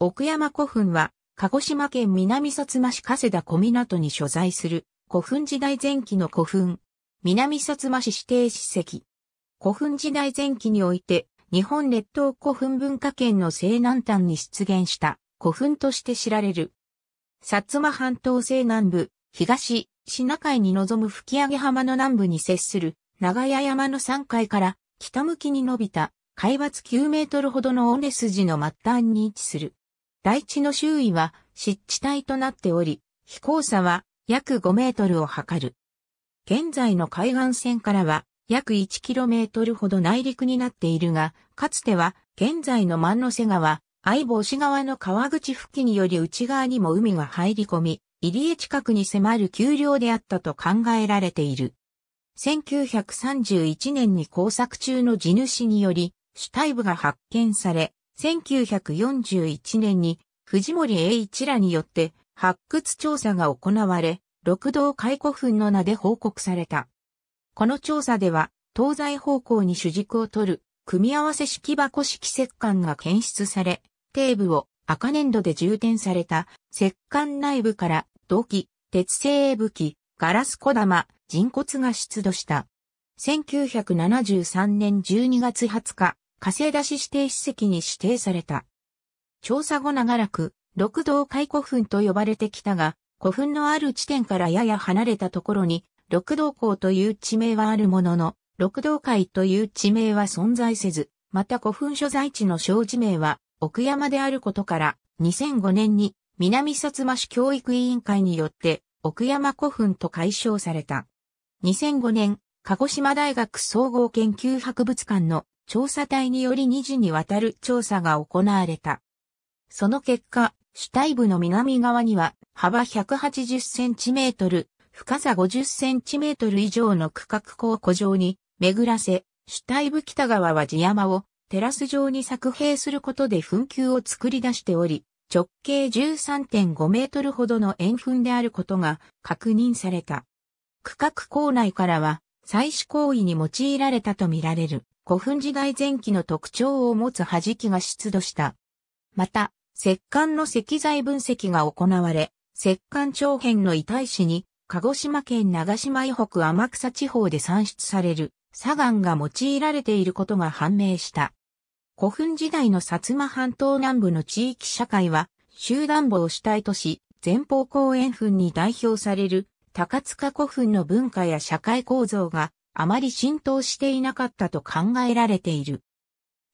奥山古墳は、鹿児島県南薩摩市加世田小港に所在する古墳時代前期の古墳。南薩摩市指定史跡。古墳時代前期において、日本列島古墳文化圏の西南端に出現した古墳として知られる。薩摩半島西南部、東、品海に臨む吹上浜の南部に接する長屋山の山階から北向きに伸びた海抜9メートルほどの尾根筋の末端に位置する。大地の周囲は湿地帯となっており、飛行差は約5メートルを測る。現在の海岸線からは約1トルほど内陸になっているが、かつては現在の万の瀬川、相棒市側の川口付近より内側にも海が入り込み、入江近くに迫る丘陵であったと考えられている。1931年に工作中の地主により、主体部が発見され、1941年に藤森栄一らによって発掘調査が行われ、六道海古墳の名で報告された。この調査では、東西方向に主軸を取る、組み合わせ式箱式石棺が検出され、底部を赤粘土で充填された石棺内部から土器、鉄製武器、ガラス小玉、人骨が出土した。1973年12月20日、星出し指定史跡に指定された。調査後長らく、六道海古墳と呼ばれてきたが、古墳のある地点からやや離れたところに、六道港という地名はあるものの、六道海という地名は存在せず、また古墳所在地の小地名は奥山であることから、2005年に南薩摩市教育委員会によって奥山古墳と解消された。2005年、鹿児島大学総合研究博物館の調査隊により2次にわたる調査が行われた。その結果、主体部の南側には幅 180cm、深さ 50cm 以上の区画高庫上に巡らせ、主体部北側は地山をテラス状に作兵することで噴球を作り出しており、直径13.5メートルほどの円墳であることが確認された。区画構内からは、採取行為に用いられたとみられる。古墳時代前期の特徴を持つ弾きが出土した。また、石棺の石材分析が行われ、石棺長編の遺体紙に、鹿児島県長島以北天草地方で産出される砂岩が用いられていることが判明した。古墳時代の薩摩半島南部の地域社会は、集団墓を主体とし、前方後円墳に代表される高塚古墳の文化や社会構造があまり浸透していなかったと考えられている。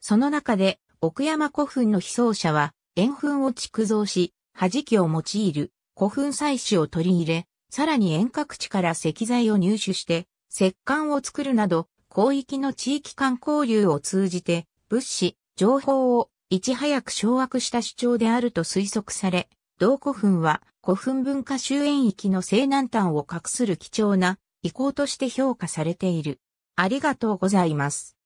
その中で、奥山古墳の被葬者は、円墳を築造し、弾きを用いる古墳採取を取り入れ、さらに遠隔地から石材を入手して、石棺を作るなど、広域の地域間交流を通じて、物資、情報をいち早く掌握した主張であると推測され、同古墳は古墳文化周縁域の西南端を隠する貴重な遺構として評価されている。ありがとうございます。